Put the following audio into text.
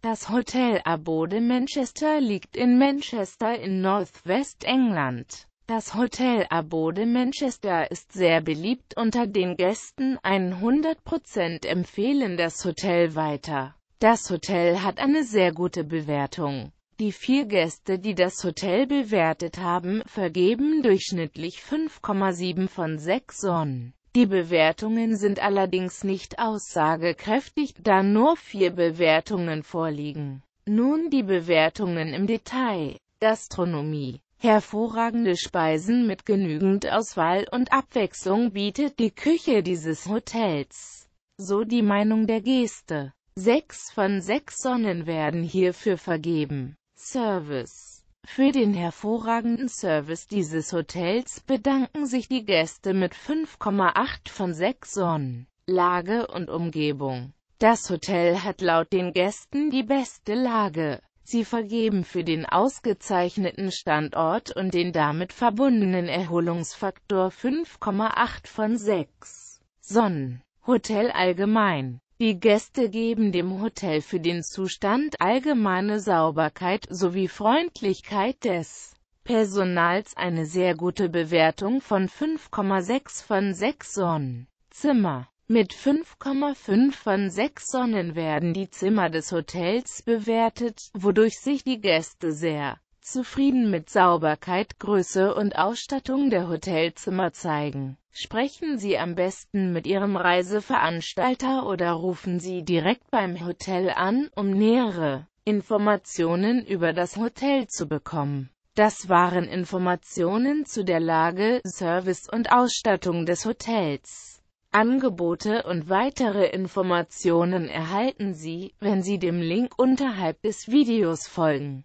Das Hotel Abode Manchester liegt in Manchester in Northwest-England. Das Hotel Abode Manchester ist sehr beliebt unter den Gästen, 100% empfehlen das Hotel weiter. Das Hotel hat eine sehr gute Bewertung. Die vier Gäste, die das Hotel bewertet haben, vergeben durchschnittlich 5,7 von 6 Sonnen. Die Bewertungen sind allerdings nicht aussagekräftig, da nur vier Bewertungen vorliegen. Nun die Bewertungen im Detail. Gastronomie Hervorragende Speisen mit genügend Auswahl und Abwechslung bietet die Küche dieses Hotels. So die Meinung der Geste. Sechs von sechs Sonnen werden hierfür vergeben. Service für den hervorragenden Service dieses Hotels bedanken sich die Gäste mit 5,8 von 6 Sonnen. Lage und Umgebung. Das Hotel hat laut den Gästen die beste Lage. Sie vergeben für den ausgezeichneten Standort und den damit verbundenen Erholungsfaktor 5,8 von 6 Sonnen. Hotel allgemein die Gäste geben dem Hotel für den Zustand allgemeine Sauberkeit sowie Freundlichkeit des Personals eine sehr gute Bewertung von 5,6 von 6 Sonnen. Zimmer mit 5,5 von 6 Sonnen werden die Zimmer des Hotels bewertet, wodurch sich die Gäste sehr zufrieden mit Sauberkeit, Größe und Ausstattung der Hotelzimmer zeigen. Sprechen Sie am besten mit Ihrem Reiseveranstalter oder rufen Sie direkt beim Hotel an, um nähere Informationen über das Hotel zu bekommen. Das waren Informationen zu der Lage, Service und Ausstattung des Hotels. Angebote und weitere Informationen erhalten Sie, wenn Sie dem Link unterhalb des Videos folgen.